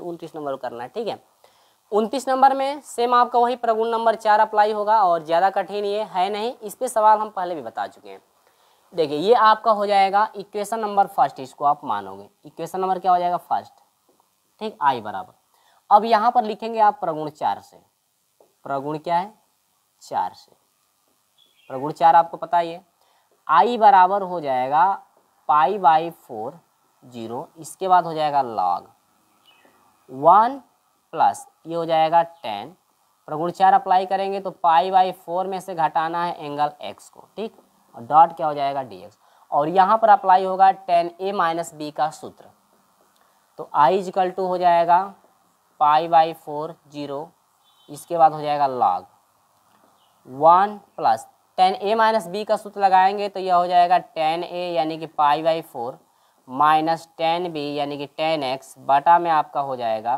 उनतीस उनतीस नंबर को करना है ठीक है उनतीस नंबर में सेम आपका वही प्रगुण नंबर चार अप्लाई होगा और ज़्यादा कठिन ये है नहीं इस पर सवाल हम पहले भी बता चुके हैं देखिए ये आपका हो जाएगा इक्वेशन नंबर फर्स्ट इसको आप मानोगे इक्वेशन नंबर क्या हो जाएगा फर्स्ट ठीक आई बराबर अब यहाँ पर लिखेंगे आप प्रगुण चार से प्रगुण क्या है चार से प्रगुण चार आपको पता ही है आई बराबर हो जाएगा पाई बाई फोर जीरो इसके बाद हो जाएगा लॉग वन प्लस ये हो जाएगा टेन प्रगुण चार अप्लाई करेंगे तो पाई बाई फोर में से घटाना है एंगल एक्स को ठीक और डॉट क्या हो जाएगा डी एक्स और यहाँ पर अप्लाई होगा टेन ए माइनस बी का सूत्र तो आई इजकल टू हो जाएगा पाई बाई फोर जीरो इसके बाद हो जाएगा log one plus ten A minus B का सूत्र लगाएंगे तो यह हो जाएगा टेन ए यानी कि pi by four minus ten B यानी कि टेन एक्स बटा में आपका हो जाएगा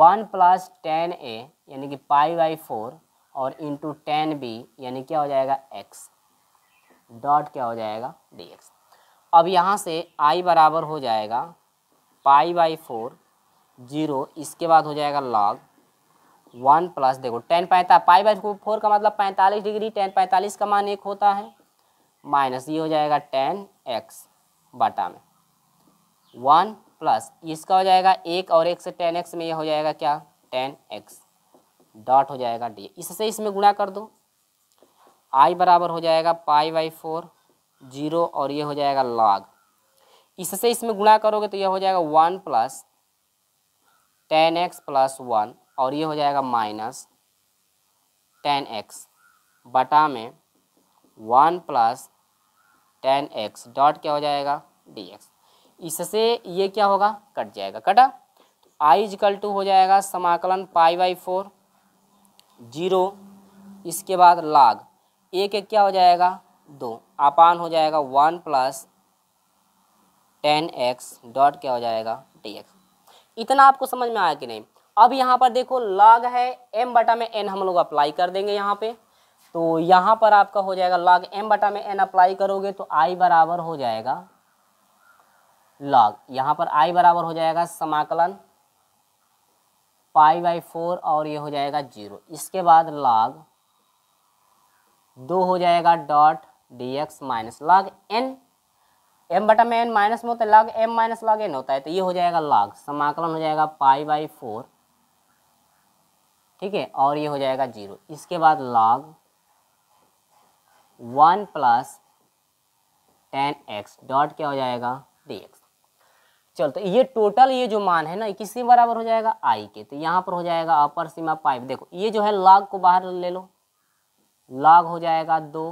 वन प्लस टेन ए यानी कि पाई बाई फोर और इंटू टेन बी यानी क्या हो जाएगा एक्स डॉट क्या हो जाएगा डी एक्स अब यहाँ से आई बराबर हो जाएगा पाई बाई फोर जीरो इसके बाद हो जाएगा लॉग वन प्लस देखो टेन पैंता पाई बाई फोर का मतलब पैंतालीस डिग्री टेन पैंतालीस का मान एक होता है माइनस ये हो जाएगा टेन एक्स बाटा में वन प्लस इसका हो जाएगा एक और एक से टेन एक्स में यह हो जाएगा क्या टेन एक्स डॉट हो जाएगा डी इससे इसमें गुणा कर दो आई बराबर हो जाएगा पाई बाई फोर जीरो और ये हो जाएगा लॉग इससे इसमें गुणा करोगे तो यह हो जाएगा one plus ten X plus one और ये हो जाएगा माइनस टेन एक्स बटा में one plus ten X dot क्या हो जाएगा डी एक्स इससे ये क्या होगा कट जाएगा कटा तो आई इजकल टू हो जाएगा समाकलन पाई बाई फोर जीरो इसके बाद लाग एक एक क्या हो जाएगा दो अपान हो जाएगा one plus ten X dot क्या हो जाएगा डी एक्स इतना आपको समझ में आया कि नहीं अब यहाँ पर देखो लाग है एम बटा में एन हम लोग अप्लाई कर देंगे यहाँ पे तो यहाँ पर आपका हो जाएगा लॉग एम बटा में एन अप्लाई करोगे तो आई बराबर हो जाएगा लॉग यहाँ पर आई बराबर हो जाएगा समाकलन पाई बाई फोर और ये हो जाएगा जीरो इसके बाद लॉग दो हो जाएगा dot D X minus log N M बटा में एन माइनस में होता है log M minus log N होता है तो ये हो जाएगा लॉग समाकलन हो जाएगा पाई बाई फोर ठीक है और ये हो जाएगा जीरो इसके बाद log one plus ten X dot क्या हो जाएगा डी एक्स चलो तो ये टोटल ये जो मान है ना किसके बराबर हो जाएगा आई के तो यहाँ पर हो जाएगा अपर सीमा पाइप देखो ये जो है लॉग को बाहर ले लो लॉग हो जाएगा दो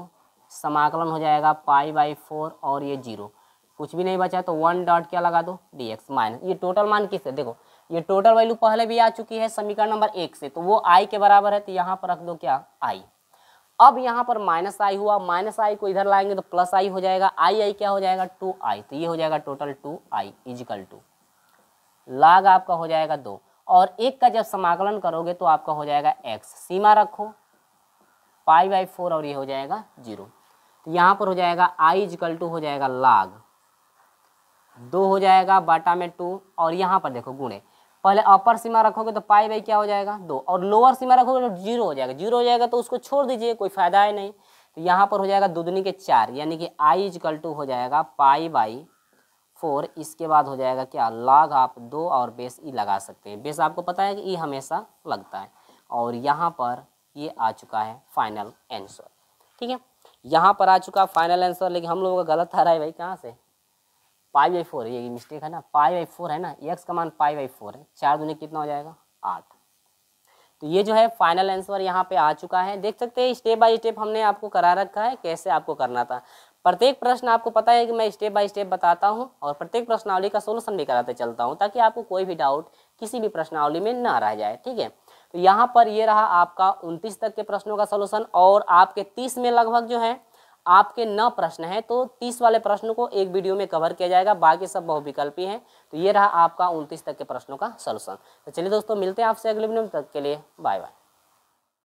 समाकलन हो जाएगा पाई बाई फोर और ये जीरो कुछ भी नहीं बचा तो वन डॉट क्या लगा दो डी एक्स माइनस ये टोटल मान किस है देखो ये टोटल वैल्यू पहले भी आ चुकी है समीकरण नंबर एक से तो वो आई के बराबर है तो यहाँ पर रख दो क्या आई अब यहाँ पर माइनस आई हुआ माइनस आई को इधर लाएंगे तो प्लस आई हो जाएगा आई आई क्या हो जाएगा टू आई तो ये हो जाएगा टोटल टू आई इजिकल टू लाग आपका हो जाएगा दो और एक का जब समाकलन करोगे तो आपका हो जाएगा एक्स सीमा रखो पाई बाई फोर और ये हो जाएगा जीरो तो यहाँ पर हो जाएगा आई इजिकल टू हो जाएगा लाग दो हो जाएगा बाटा में टू और यहाँ पर देखो गुणे पहले अपर सीमा रखोगे तो पाई बाई क्या हो जाएगा दो और लोअर सीमा रखोगे तो जीरो हो जाएगा जीरो हो जाएगा तो उसको छोड़ दीजिए कोई फायदा है नहीं तो यहाँ पर हो जाएगा दुदनी के चार यानी कि आई इजकल टू हो जाएगा पाई बाई फोर इसके बाद हो जाएगा क्या लाग आप दो और बेस ई e लगा सकते हैं बेस आपको पता है कि ई e हमेशा लगता है और यहाँ पर ये आ चुका है फाइनल आंसर ठीक है यहाँ पर आ चुका फाइनल आंसर लेकिन हम लोगों का गलत आ रहा है भाई कहाँ से पाई बाई फोर ये मिस्टेक है ना पाई बाई फोर है ना एक्स का मान पाई बाई फोर है चार दुनिया कितना हो जाएगा आठ तो ये जो है फाइनल आंसर यहाँ पे आ चुका है देख सकते हैं स्टेप बाय स्टेप हमने आपको करा रखा है कैसे आपको करना था प्रत्येक प्रश्न आपको पता है कि मैं स्टेप बाय स्टेप बताता हूँ और प्रत्येक प्रश्नावली का सोल्यूशन भी कराते चलता हूँ ताकि आपको कोई भी डाउट किसी भी प्रश्नावली में ना रह जाए ठीक है तो यहाँ पर ये रहा आपका उनतीस तक के प्रश्नों का सोल्यूशन और आपके तीस में लगभग जो है आपके न प्रश्न हैं तो तीस वाले प्रश्न को एक वीडियो में कवर किया जाएगा बाकी सब बहुविकल्पी हैं तो ये रहा आपका उनतीस तक के प्रश्नों का सोल्यूशन तो चलिए दोस्तों मिलते हैं आपसे अगले वीडियो तक के लिए बाय बाय